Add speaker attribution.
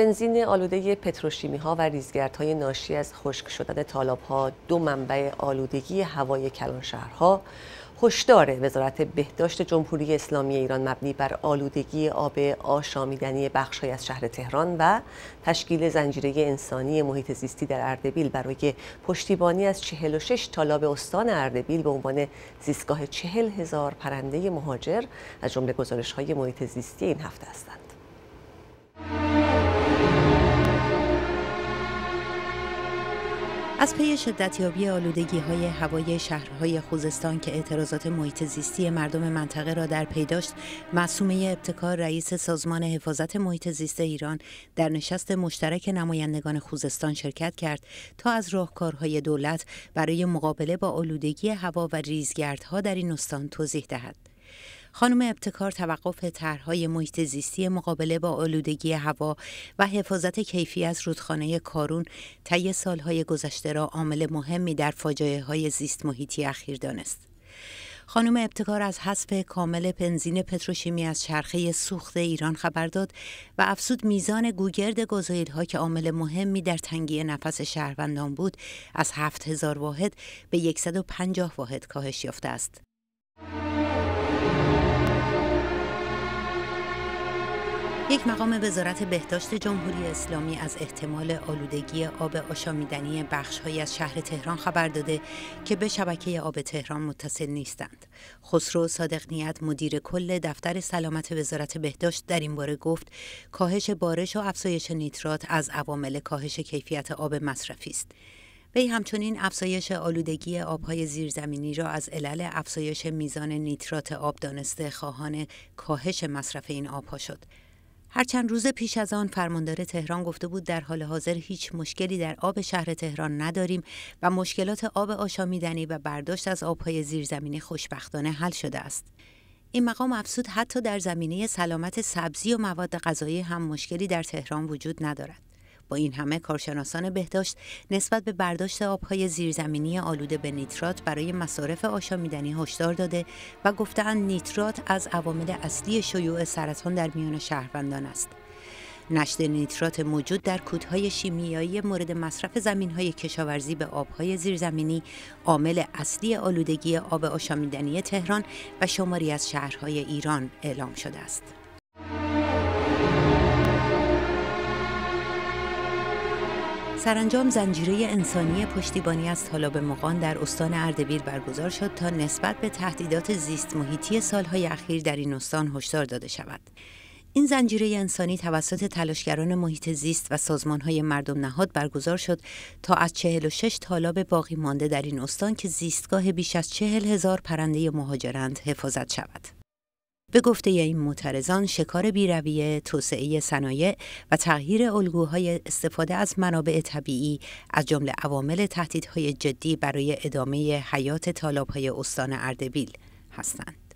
Speaker 1: بنزین آلوده پتروشیمی ها و های ناشی از خشک شدن طالاب ها دو منبع آلودگی هوای شهرها. هشدار وزارت بهداشت جمهوری اسلامی ایران مبنی بر آلودگی آب آشامیدنی های از شهر تهران و تشکیل زنجیره انسانی محیط زیستی در اردبیل برای پشتیبانی از 46 تالاب استان اردبیل به عنوان زیستگاه 40 هزار پرنده مهاجر از جمله گزارش‌های محیط زیستی این هفته هستند.
Speaker 2: از پی شدتیابی آلودگی های هوای شهرهای خوزستان که اعتراضات محیط زیستی مردم منطقه را در پی داشت معصومه ابتکار رئیس سازمان حفاظت محیط زیست ایران در نشست مشترک نمایندگان خوزستان شرکت کرد تا از راهکارهای دولت برای مقابله با آلودگی هوا و ریزگردها در این استان توضیح دهد خانم ابتکار توقف طرحهای محیط زیستی مقابله با آلودگی هوا و حفاظت کیفی از رودخانه کارون طی سالهای گذشته را عامل مهمی در فاجعه های زیست محیطی اخیر دانست. خانم ابتکار از حذف کامل بنزین پتروشیمی از چرخه سوخت ایران خبر داد و افسود میزان گوگرد ها که عامل مهمی در تنگی نفس شهروندان بود از 7000 واحد به 150 واحد کاهش یافته است. یک مقام وزارت بهداشت جمهوری اسلامی از احتمال آلودگی آب آشامیدنی بخشهایی از شهر تهران خبر داده که به شبکه آب تهران متصل نیستند. خسرو صادق نیت مدیر کل دفتر سلامت وزارت بهداشت در این باره گفت کاهش بارش و افزایش نیترات از عوامل کاهش کیفیت آب مصرفی است. وی همچنین افزایش آلودگی آبهای زیرزمینی را از علل افزایش میزان نیترات آب دانسته خواهان کاهش مصرف این آبها شد. هر چند روز پیش از آن فرماندار تهران گفته بود در حال حاضر هیچ مشکلی در آب شهر تهران نداریم و مشکلات آب آشامیدنی و برداشت از آبهای زیرزمینی خوشبختانه حل شده است. این مقام افسود حتی در زمینه سلامت سبزی و مواد غذایی هم مشکلی در تهران وجود ندارد. با این همه کارشناسان بهداشت نسبت به برداشت آبهای زیرزمینی آلوده به نیترات برای مصارف آشامیدنی هشدار داده و گفتهاند نیترات از عوامل اصلی شیوع سرطان در میان شهروندان است. نشد نیترات موجود در کودهای شیمیایی مورد مصرف زمینهای کشاورزی به آبهای زیرزمینی عامل اصلی آلودگی آب آشامیدنی تهران و شماری از شهرهای ایران اعلام شده است. سرانجام زنجیره انسانی پشتیبانی از طالاب مقان در استان اردبیل برگزار شد تا نسبت به تهدیدات زیست محیطی سالهای اخیر در این استان هشدار داده شود. این زنجیره انسانی توسط تلاشگران محیط زیست و سازمانهای مردم نهاد برگزار شد تا از 46 طالاب باقی مانده در این استان که زیستگاه بیش از چهل هزار پرنده مهاجرند حفاظت شود. به گفته این معترضان شکار بیرویه، توسعه صنایع و تغییر الگوهای استفاده از منابع طبیعی از جمله عوامل تهدیدهای جدی برای ادامه حیات طالابهای استان اردبیل هستند.